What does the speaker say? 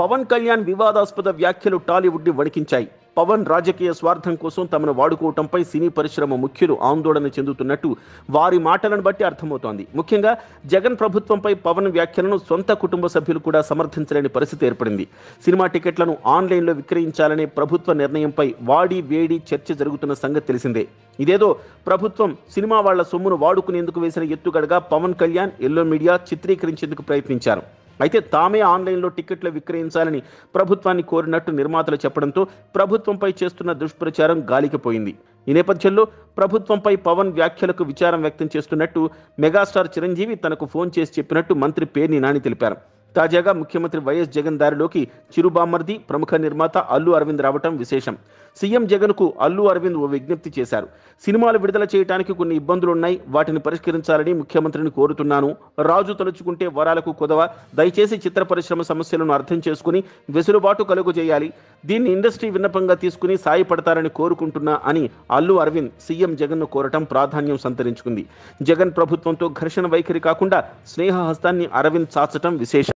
పవన్ కళ్యాణ్ వివాదాస్పద వ్యాఖ్యలు టాలీవుడ్ని వణికించాయి పవన్ రాజకీయ స్వార్థం కోసం తమను వాడుకోవటంపై సినీ పరిశ్రమ ముఖ్యులు ఆందోళన చెందుతున్నట్టు వారి మాటలను బట్టి అర్థమవుతోంది ముఖ్యంగా జగన్ ప్రభుత్వంపై పవన్ వ్యాఖ్యలను సొంత కుటుంబ సభ్యులు కూడా సమర్థించలేని పరిస్థితి ఏర్పడింది సినిమా టికెట్లను ఆన్లైన్లో విక్రయించాలనే ప్రభుత్వ నిర్ణయంపై వాడి వేడి చర్చ జరుగుతున్న సంగతి తెలిసిందే ఇదేదో ప్రభుత్వం సినిమా వాళ్ల సొమ్మును వాడుకునేందుకు వేసిన ఎత్తుగడగా పవన్ కళ్యాణ్ ఎల్లో మీడియా చిత్రీకరించేందుకు ప్రయత్నించారు అయితే తామే ఆన్లైన్లో టికెట్లు విక్రయించాలని ప్రభుత్వాన్ని కోరినట్టు నిర్మాతలు చెప్పడంతో ప్రభుత్వంపై చేస్తున్న దుష్ప్రచారం గాలికిపోయింది ఈ నేపథ్యంలో ప్రభుత్వంపై పవన్ వ్యాఖ్యలకు విచారం వ్యక్తం చేస్తున్నట్టు మెగాస్టార్ చిరంజీవి తనకు ఫోన్ చేసి చెప్పినట్టు మంత్రి పేర్ని నాని తెలిపారు తాజాగా ముఖ్యమంత్రి వైఎస్ జగన్ దారిలోకి చిరుబామర్ది ప్రముఖ నిర్మాత అల్లు అరవింద్ రావటం విశేషం సీఎం జగన్కు అల్లు అరవింద్ ఓ విజ్ఞప్తి చేశారు సినిమాలు విడుదల చేయడానికి కొన్ని ఇబ్బందులున్నాయి వాటిని పరిష్కరించాలని ముఖ్యమంత్రిని కోరుతున్నాను రాజు తలుచుకుంటే వరాలకు కుదవ దయచేసి చిత్ర పరిశ్రమ సమస్యలను అర్థం చేసుకుని వెసులుబాటు కలుగు చేయాలి దీన్ని ఇండస్ట్రీ విన్నపంగా తీసుకుని సాయపడతారని కోరుకుంటున్నా అని అల్లు అరవింద్ సీఎం జగన్ను కోరటం ప్రాధాన్యం సంతరించుకుంది జగన్ ప్రభుత్వంతో ఘర్షణ వైఖరి కాకుండా స్నేహహస్తాన్ని అరవింద్ చాచటం విశేషం